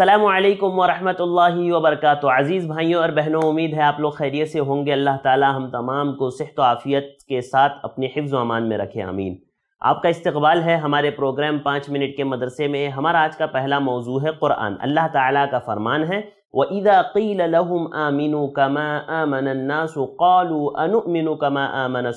असलकम वरहमल वबरक अज़ीज़ भाइयों और बहनों उम्मीद है आप लोग खैरियत से होंगे अल्लाह ताला हम तमाम को सेहत आफ़ियत के साथ अपने हिफ्ज़ अमान में रखे आमीन आपका इस्तकबाल है हमारे प्रोग्राम पाँच मिनट के मदरसे में हमारा आज का पहला मौजू है क़ुरान अल्लाह ताला का फ़रमान है व लहुम आमिन कमा आमन्नासु कमा आमन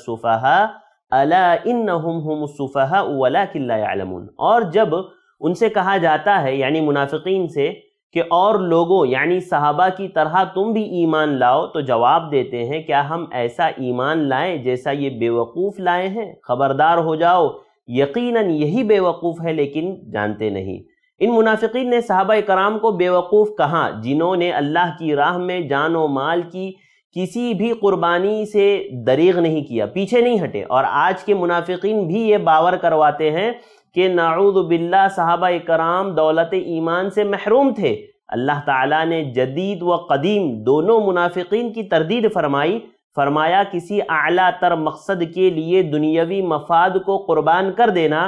अला इन हम सुफ़ा वला किल्ला और जब उनसे कहा जाता है यानी मुनाफिकीन से कि और लोगों यानी सहाबा की तरह तुम भी ईमान लाओ तो जवाब देते हैं क्या हम ऐसा ईमान लाएं जैसा ये बेवकूफ़ लाए हैं खबरदार हो जाओ यकीनन यही बेवकूफ़ है लेकिन जानते नहीं इन मुनाफिकीन ने सहाबा कराम को बेवकूफ़ कहा जिन्होंने अल्लाह की राह में जान व माल की किसी भी कुर्बानी से दरीग नहीं किया पीछे नहीं हटे और आज के मुनाफिकीन भी ये बावर करवाते हैं कि नाउदबिल्ला साहबा कराम दौलत ईमान से महरूम थे अल्लाह ताला ने जदीद व कदीम दोनों मुनाफिकीन की तरदीद फरमाई फरमाया किसी आला तर मकसद के लिए दुनियावी मफाद को कुर्बान कर देना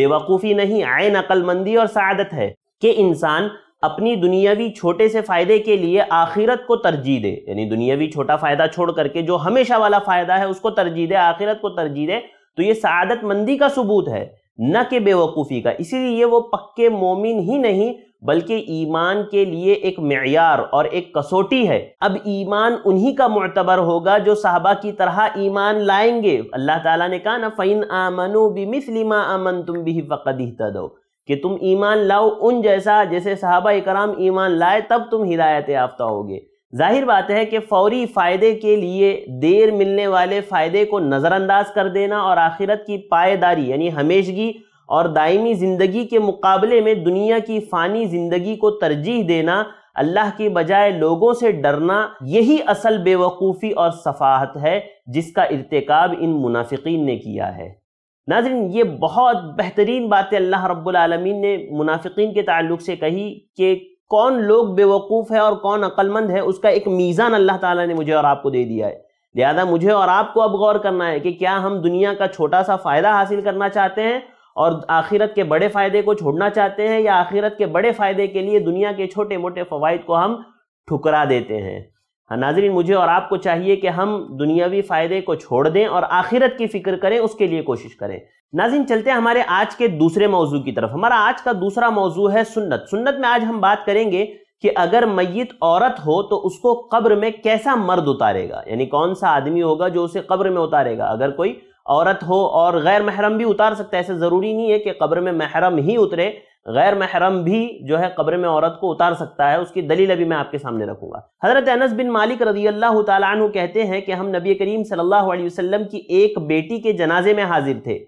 बेवकूफ़ी नहीं आय नकलमंदी और सदत है कि इंसान अपनी दुनियावी छोटे से फ़ायदे के लिए आखिरत को तरजीह दे यानी दुनियावी छोटा फ़ायदा छोड़ करके जो हमेशा वाला फ़ायदा है उसको तरजीह दे आखिरत को तरजीह दे तो ये मंदी का सबूत है न के बेवकूफ़ी का इसीलिए वो पक्के मोमिन ही नहीं बल्कि ईमान के लिए एक मैार और एक कसौटी है अब ईमान उन्हीं का मतबर होगा जो साहबा की तरह ईमान लाएंगे अल्लाह ताला ने कहा ना फ़ैन आमनु बिमिसलिमा आमन तुम भी फ़कद दो कि तुम ईमान लाओ उन जैसा जैसे साहबा कराम ईमान लाए तब तुम हिदायत याफ्ता होगे जाहिर बात है कि फौरी फ़ायदे के लिए देर मिलने वाले फ़ायदे को नज़रअंदाज कर देना और आखिरत की पायेदारी यानी हमेशगी और दायमी ज़िंदगी के मुकाबले में दुनिया की फ़ानी ज़िंदगी को तरजीह देना अल्लाह की बजाय लोगों से डरना यही असल बेवकूफ़ी और सफाहत है जिसका इरतकब इन मुनाफिकीन ने किया है नाजन ये बहुत बेहतरीन बातें अल्लाह रब्बुल रबालमीन ने मुनाफिकीन के ताल्लुक से कही कि कौन लोग बेवकूफ़ है और कौन अक्लमंद है उसका एक मीज़ान अल्लाह ताला ने मुझे और आपको दे दिया है लिहाजा मुझे और आपको अब गौर करना है कि क्या हम दुनिया का छोटा सा फ़ायदा हासिल करना चाहते हैं और आखिरत के बड़े फ़ायदे को छोड़ना चाहते हैं या आखिरत के बड़े फ़ायदे के लिए दुनिया के छोटे मोटे फ़वाद को हम ठुकरा देते हैं हाँ, नाजरीन मुझे और आपको चाहिए कि हम दुनियावी फ़ायदे को छोड़ दें और आखिरत की फ़िक्र करें उसके लिए कोशिश करें नाजिन चलते हैं हमारे आज के दूसरे मौजू की तरफ हमारा आज का दूसरा मौजू है सुन्नत सुन्नत में आज हम बात करेंगे कि अगर मैत औरत हो तो उसको कब्र में कैसा मर्द उतारेगा यानी कौन सा आदमी होगा जो उसे कब्र में उतारेगा अगर कोई औरत हो और गैर महरम भी उतार सकता है ऐसे ज़रूरी नहीं है कि कब्र में महरम ही उतरे गैर महरम भी जो है कब्र में औरत को उतार सकता है उसकी दलील अभी मैं आपके सामने रखूंगा हज़रत अनस बिन मालिक रजी अल्लाह तहते कहते हैं कि हम नबी करीम सल्लल्लाहु अलैहि वसल्लम की एक बेटी के जनाजे में हाजिर थे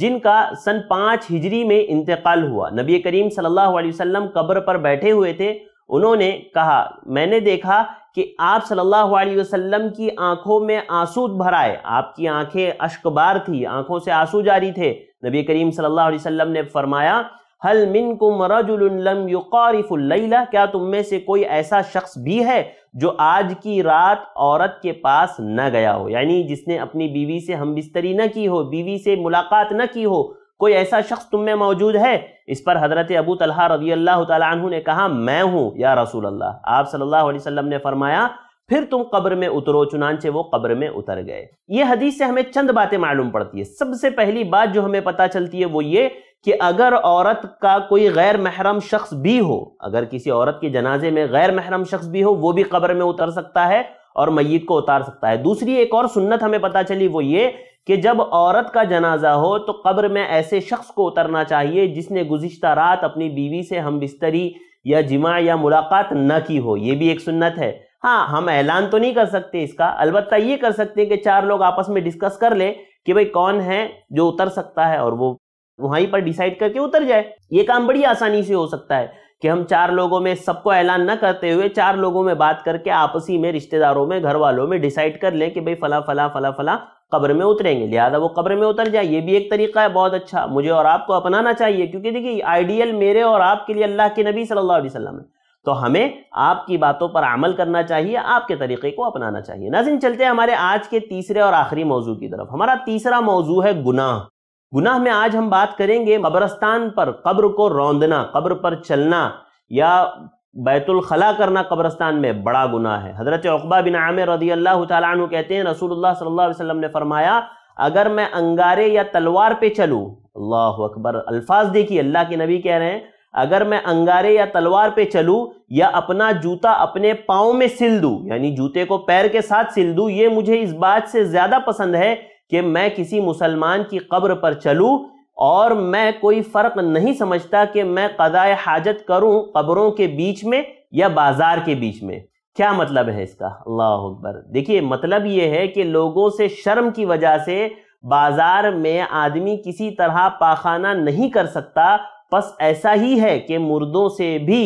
जिनका सन पाँच हिजरी में इंतकाल हुआ नबी करीम सल्लल्लाहु अलैहि वसल्लम कब्र पर बैठे हुए थे उन्होंने कहा मैंने देखा कि आप सल्लल्लाहु अलैहि वसल्लम की आंखों में आंसू भराए आपकी आंखें अश्कबार थी आंखों से आंसू जारी थे नबी करीम सल्लल्लाहु अलैहि वसल्लम ने फरमाया हल मिन कुम रजुलम युकारिफुल्ला क्या तुम में से कोई ऐसा शख्स भी है जो आज की रात औरत के पास न गया हो यानी जिसने अपनी बीवी से हम बिस्तरी न की हो बीवी से मुलाकात न की हो कोई ऐसा शख्स तुम में मौजूद है इस पर हजरत अबू तलहा रजी अल्लाह तु ने कहा मैं हूँ या रसूल अल्लाह आप सल्ला अलैहि ने फरमाया फिर तुम कब्र में उतरो चुनानचे वो कब्र में उतर गए ये हदीस से हमें चंद बातें मालूम पड़ती है सबसे पहली बात जो हमें पता चलती है वो ये कि अगर औरत का कोई गैर महरम शख्स भी हो अगर किसी औरत के जनाजे में गैर महरम शख्स भी हो वो भी कब्र में उतर सकता है और मैत को उतार सकता है दूसरी एक और सुन्नत हमें पता चली वो ये कि जब औरत का जनाजा हो तो कब्र में ऐसे शख्स को उतरना चाहिए जिसने गुज्त रात अपनी बीवी से हम बिस्तरी या जिमा या मुलाकात न की हो ये भी एक सुन्नत है हाँ हम ऐलान तो नहीं कर सकते इसका अलबत् ये कर सकते हैं कि चार लोग आपस में डिस्कस कर ले कि भाई कौन है जो उतर सकता है और वो वहीं पर डिसाइड करके उतर जाए ये काम बड़ी आसानी से हो सकता है कि हम चार लोगों में सबको ऐलान न करते हुए चार लोगों में बात करके आपसी में रिश्तेदारों में घर वालों में डिसाइड कर लें कि भाई फला फला फला फला कब्र में उतरेंगे लिहाजा वो कब्र में उतर जाए ये भी एक तरीका है बहुत अच्छा मुझे और आपको अपनाना चाहिए क्योंकि देखिए आइडियल मेरे और आपके लिए अल्लाह के नबी सल्लल्लाहु अलैहि वसल्लम है तो हमें आपकी बातों पर अमल करना चाहिए आपके तरीके को अपनाना चाहिए नाजिन चलते हैं हमारे आज के तीसरे और आखिरी मौजू की तरफ हमारा तीसरा मौजू है गुनाह गुनाह में आज हम बात करेंगे कब्रस्तान पर कब्र को रौंदना कब्र पर चलना या बैतुल खला करना कब्रस्तान में बड़ा गुनाह है हजरत अकबा बिन आमिर रदी अल्लाह तु कहते हैं रसूलुल्लाह सल्लल्लाहु अलैहि वसल्लम ने फरमाया अगर मैं अंगारे या तलवार पे चलूँ अल्लाह अकबर अल्फाज देखिए अल्लाह के नबी कह रहे हैं अगर मैं अंगारे या तलवार पे चलूँ या अपना जूता अपने पाँव में सिल दूँ यानी जूते को पैर के साथ सिल दूँ ये मुझे इस बात से ज़्यादा पसंद है कि मैं किसी मुसलमान की कब्र पर चलूँ और मैं कोई फ़र्क नहीं समझता कि मैं कदाए हाजत करूं कब्रों के बीच में या बाज़ार के बीच में क्या मतलब है इसका अल्लाह अकबर देखिए मतलब ये है कि लोगों से शर्म की वजह से बाज़ार में आदमी किसी तरह पाखाना नहीं कर सकता बस ऐसा ही है कि मुर्दों से भी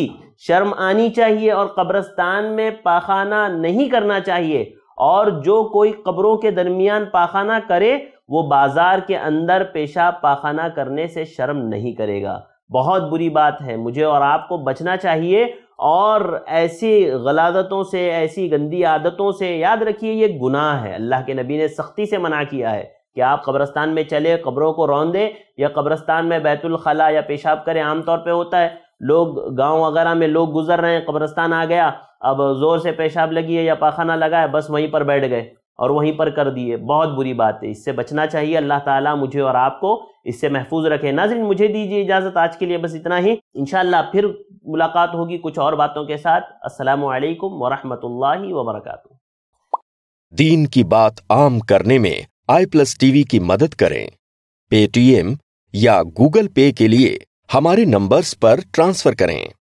शर्म आनी चाहिए और कब्रस्तान में पाखाना नहीं करना चाहिए और जो कोई कब्रों के दरमियान पाखाना करे वो बाजार के अंदर पेशाब पाखाना करने से शर्म नहीं करेगा बहुत बुरी बात है मुझे और आपको बचना चाहिए और ऐसी गलादतों से ऐसी गंदी आदतों से याद रखिए ये गुनाह है अल्लाह के नबी ने सख्ती से मना किया है कि आप कब्रस्तान में चले कब्रों को रौन दें या कब्रस्तान में बैतुलखला या पेशाब करें आमतौर पर होता है लोग गांव वगैरह में लोग गुजर रहे हैं कब्रस्तान आ गया अब ज़ोर से पेशाब लगी है या पाखाना लगा है बस वहीं पर बैठ गए और वहीं पर कर दिए बहुत बुरी बात है इससे बचना चाहिए अल्लाह ताला मुझे और आपको इससे महफूज रखे नाजरन मुझे दीजिए इजाज़त आज के लिए बस इतना ही इन फिर मुलाकात होगी कुछ और बातों के साथ असलकम वरहमल वबरक दीन की बात आम करने में आई प्लस टीवी की मदद करें पेटीएम या गूगल पे के लिए हमारे नंबर्स पर ट्रांसफर करें